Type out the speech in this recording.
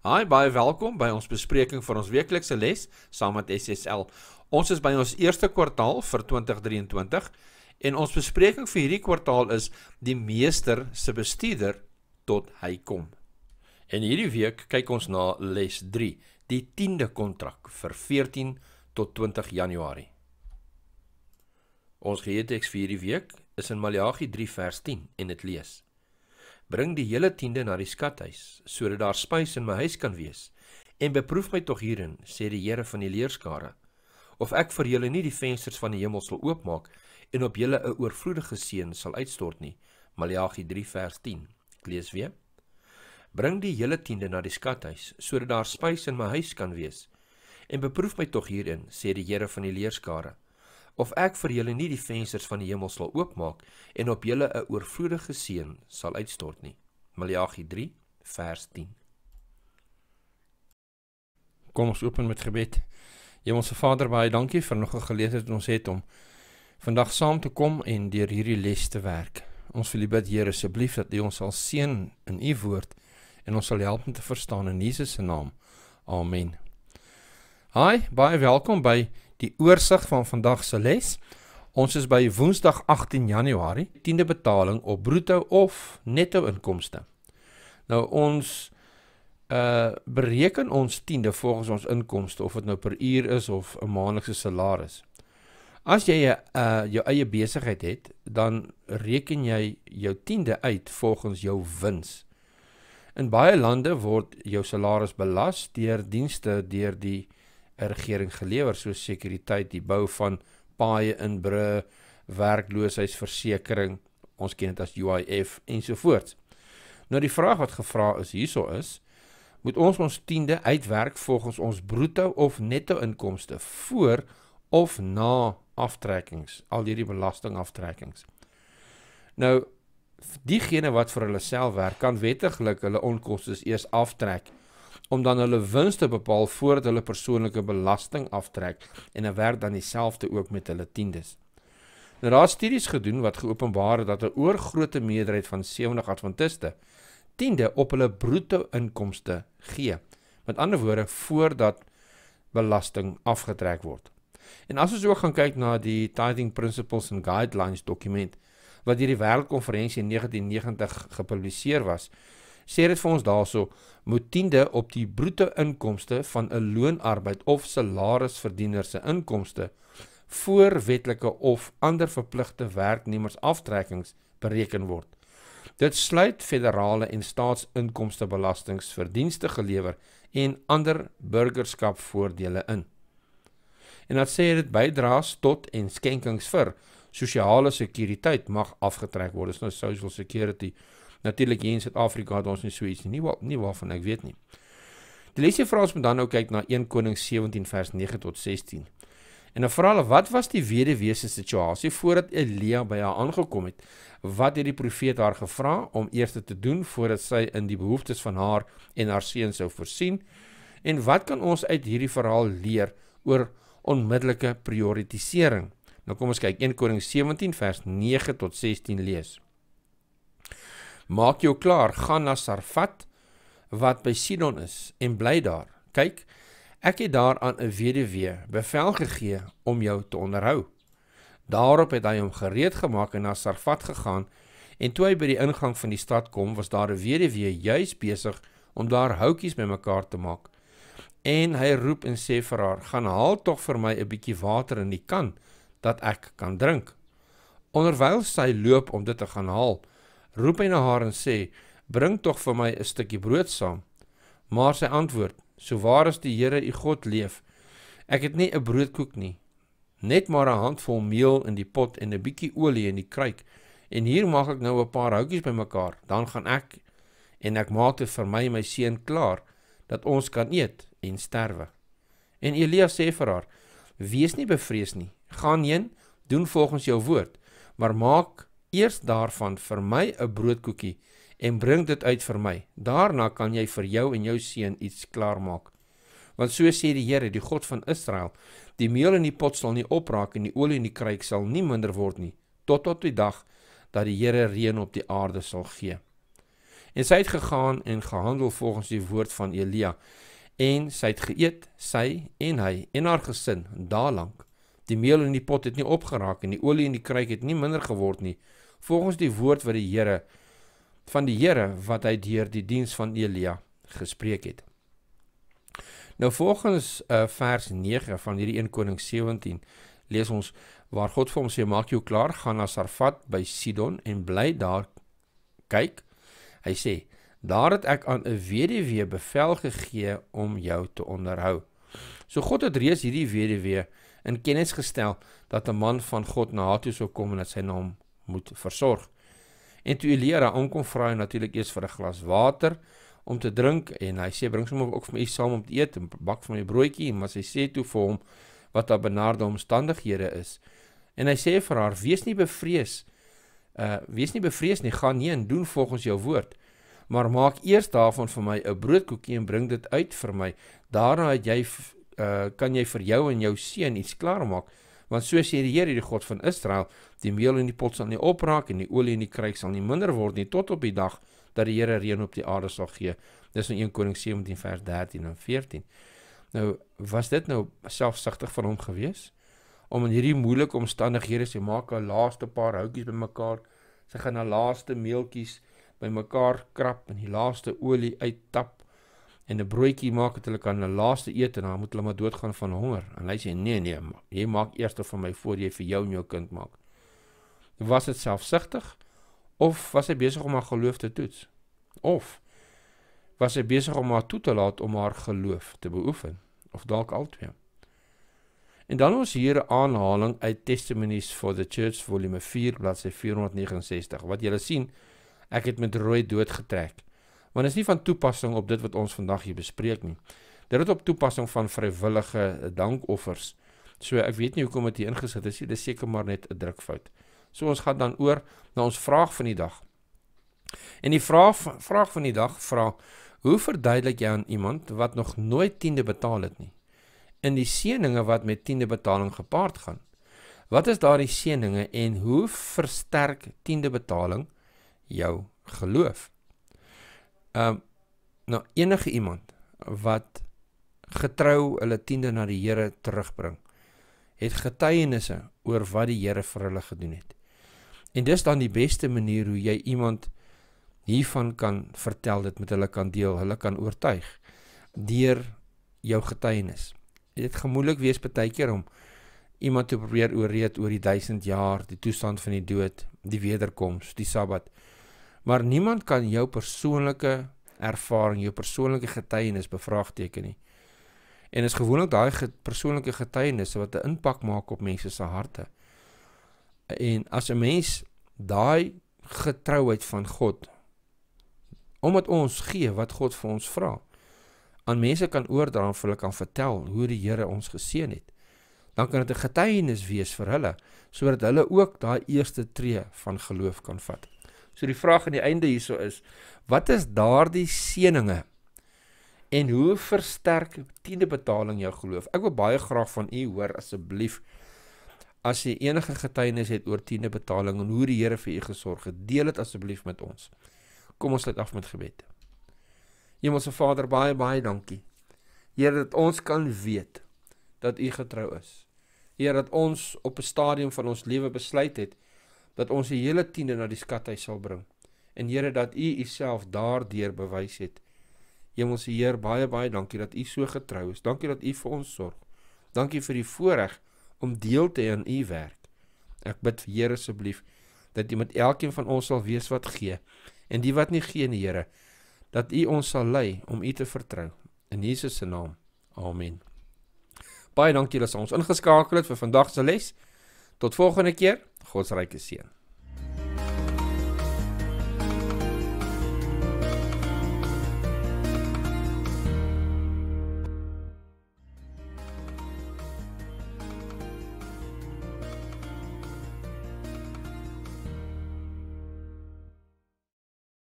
Hi, baie welkom by ons bespreking van ons weeklikse les saam met SSL. Ons is by ons eerste kwartaal vir 2023 en ons bespreking vir hierdie kwartaal is die meester se bestuurder tot hy kom. En hierdie week kyk ons na les 3, die 10de kontrak vir 14 tot 20 Januarie. Ons geheue teks vir hierdie week is in Maleagi 3 vers 10 en dit lees: Bring die hele tiende na die skathuis sodat daar spys in my huis kan wees en beproef my tog hierin sê die Here van die leerskare of ek vir julle nie die vensters van die hemel sal oopmaak en op julle 'n oorvloedige seën sal uitstort nie Maleagi 3 vers 10 lees weer Bring die hele tiende na die skathuis sodat daar spys in my huis kan wees en beproef my tog hierin sê die Here van die leerskare of ek vir julle nie die vensters van die hemel sal oopmaak en op julle 'n oorvloedige seën sal uitstort nie. Maleagi 3 vers 10. Kom ons open met gebed. Hemelse Vader, baie dankie vir nog 'n geleentheid wat ons het om vandag saam te kom en deur hierdie les te werk. Ons wil U bid, Here, asseblief dat U ons sal seën in U woord en ons sal help om te verstaan in Jesus se naam. Amen. Hi, baie welkom by die oorsig van vandag se les. Ons is by Woensdag 18 Januarie, 10de betaling op bruto of netto inkomste. Nou ons uh bereken ons 10de volgens ons inkomste of dit nou per uur is of 'n maandelikse salaris. As jy 'n uh eh, jou eie besigheid het, dan reken jy jou 10de uit volgens jou wins. In baie lande word jou salaris belas deur dienste deur die 'n regering gelewer soos sekuriteit, die bou van paaie in bru, werkloosheidsversekering, ons ken dit as UIF ensovoorts. Nou die vraag wat gevra is hierso is moet ons ons tiende uitwerk volgens ons bruto of netto inkomste voor of na aftrekkings al hierdie belasting aftrekkings nou diegene wat vir hulle self werk kan wettiglik hulle onkoste eers aftrek om dan hulle wins te bepaal voordat hulle persoonlike belasting aftrek en dan werk dan dieselfde ook met hulle tiendes. Nou daar is studies gedoen wat geopenbaar het dat 'n oorgrootte meerderheid van 70 Adventiste tiende op hulle bruto inkomste gee. Met ander woorde voordat belasting afgetrek word. En as ons ook gaan kyk na die Tithing Principles and Guidelines dokument wat deur die Wêreldkonferensie in 1990 gepubliseer was, sê dit vir ons daaroor moet tiende op die bruto inkomste van 'n loonarbeid of salarisverdiener se inkomste voor wetlike of ander verpligte werknemers aftrekkings bereken word. Dit sluit federale en staatsinkomstebelastings vir dienste gelewer en ander burgerskapvoordele in. En dan sê dit bydraes tot en skenkings vir sosiale sekuriteit mag afgetrek word. Dit is nou social security. Natuurlik hier in Suid-Afrika het ons nie so iets nie. Nie, wa nie waarvan ek weet nie. Die lesie vra ons om dan nou kyk na 1 Koning 17 vers 9 tot 16. En dan vra hulle wat was die weduwee se situasie voordat Elia by haar aangekom het? Wat het die profeet haar gevra om eers te doen voordat sy in die behoeftes van haar en haar seun sou voorsien? En wat kan ons uit hierdie verhaal leer oor onmiddellike prioritisering? Nou kom ons kyk 1 Koning 17 vers 9 tot 16 lees. Maak jou klaar, gaan na Sarfat wat by Sidon is en bly daar. Kyk, ek het daar aan 'n weduwee bevel gegee om jou te onderhou. Daarop het hy hom gereed gemaak en na Sarfat gegaan en toe hy by die ingang van die stad kom, was daar 'n weduwee juis besig om daar houtjies bymekaar te maak. En hy roep en sê vir haar: "Gaan haal tog vir my 'n bietjie water in die kan dat ek kan drink." Onderwyl sy loop om dit te gaan haal, roep hy na haar en sê: "Bring tog vir my 'n stukkie brood saam." Maar sy antwoord: "So waar as die Here u God leef, ek het nie 'n broodkoek nie, net maar 'n handvol meel in die pot en 'n bietjie olie in die kruik, en hier maak ek nou 'n paar houtjies bymekaar, dan gaan ek en ek maak dit vir my en my seun klaar dat ons kan eet en sterwe." En Elia sê vir haar: "Wees nie bevrees nie. Gaan heen, doen volgens jou woord, maar maak eers daarvan vir my 'n broodkoekie en bring dit uit vir my. Daarna kan jy vir jou en jou seun iets klaarmaak. Want so sê die Here, die God van Israel, die meel in die pot sal nie opraak en die olie in die kruik sal nie minder word nie tot tot die dag dat die Here reën op die aarde sal gee. En sy het gegaan en gehandel volgens die woord van Elia en sy het geëet, sy en hy en haar gesin daarlank. Die meel in die pot het nie opgeraak en die olie in die kruik het nie minder geword nie volgens die woord wat die Here van die Here wat hy deur die diens van Elia gespreek het. Nou volgens uh, vers 9 van hierdie 1 Koning 17 lees ons waar God vir hom sê maak jou klaar gaan na Sarfat by Sidon en bly daar kyk. Hy sê daar het ek aan 'n weduwee bevel gegee om jou te onderhou. So God het reeds hierdie weduwee in kennis gestel dat 'n man van God na haar toe sou kom en dat sy na hom moet versorg. En toe Elia daar aankom vra hy natuurlik eers vir 'n glas water om te drink en hy sê bring sommer ook vir my saam om te eet en bak vir my 'n broodjie en maar sy sê toe vir hom wat haar benarde omstandighede is. En hy sê vir haar: "Wees nie bevrees. Uh wees nie bevrees nie, gaan heen, doen volgens jou woord. Maar maak eers daarvan vir my 'n broodkoekie en bring dit uit vir my. Daarna het jy uh kan jy vir jou en jou seun iets klaarmaak." want so sê die Here die God van Israel die meel in die pot sal nie opraak en die olie in die kruik sal nie minder word nie tot op die dag dat die Here reën op die aarde sal gee dis in 1 Koning 17 vers 13 en 14 nou was dit nou selfsugtig van hom gewees om in hierdie moeilike omstandighede sy maak haar laaste paar houtjies bymekaar sy gaan haar laaste meeltjies bymekaar krap en die laaste olie uittap en 'n broodjie maak het hulle kan na laaste eet en dan moet hulle maar doodgaan van honger. En hy sê nee nee, jy maak eers vir my voor jy vir jou en jou kind maak. Was dit selfsugtig of was hy besig om haar geloof te toets? Of was hy besig om haar toe te laat om haar geloof te beoefen of dalk albei? En dan ons hier 'n aanhaling uit Testimonies for the Church volume 4 bladsy 469 wat julle sien ek het met rooi dood getrek want dit is nie van toepassing op dit wat ons vandag hier bespreek nie. Dit het op toepassing van vrywillige eh, dankoffers. So ek weet nie hoekom dit hier ingesit is nie, dis seker maar net 'n drukfout. So ons gaan dan oor na ons vraag van die dag. En die vraag vraag van die dag vra: Hoe verduidelik jy aan iemand wat nog nooit tiende betaal het nie in die seëninge wat met tiende betaling gepaard gaan? Wat is daardie seëninge en hoe versterk tiende betaling jou geloof? ehm uh, nou enige iemand wat getrou hulle tiende na die Here terugbring het getuienisse oor wat die Here vir hulle gedoen het. En dis dan die beste manier hoe jy iemand hiervan kan vertel dit met hulle kan deel, hulle kan oortuig deur jou getuienis. Dit gemoeilik wees baie keer om iemand te probeer oorreed oor die 1000 jaar, die toestand van die dood, die wederkoms, die Sabbat. Maar niemand kan jou persoonlike ervaring, jou persoonlike getuienis bevraagteken nie. En is gewoonlik daai persoonlike getuienisse wat 'n impak maak op mense se harte. En as 'n mens daai getrouheid van God omdat ons gee wat God vir ons vra, aan mense kan oordra en vir hulle kan vertel hoe die Here ons geseën het, dan kan dit 'n getuienis wees vir hulle sodat hulle ook daai eerste tree van geloof kan vat. So die vraag aan die einde hierso is: Wat is daardie seëninge? En hoe versterk tiende betaling jou geloof? Ek wil baie graag van u hoor asseblief as jy enige getuienis het oor tiende betaling en hoe die Here vir u gesorg het, deel dit asseblief met ons. Kom ons sluit af met gebed. Hemelse Vader, baie baie dankie. Here dat ons kan weet dat u getrou is. Here dat ons op 'n stadium van ons lewe besluit het dat ons die hele tiende na die skathuis sal bring. En Here dat U Uself daardeur bewys het. Hemelse Heer, baie baie dankie dat U so getrou is. Dankie dat U vir ons sorg. Dankie vir die voorreg om deel te hê aan U werk. Ek bid vir Here asseblief dat U met elkeen van ons sal wees wat gee en die wat nie gee nie, Here, dat U ons sal lei om U te vertrou. In Jesus se naam. Amen. Baie dankie dat ons ingeskakel het vir vandag se les. Tot volgende keer, God se ryke seën.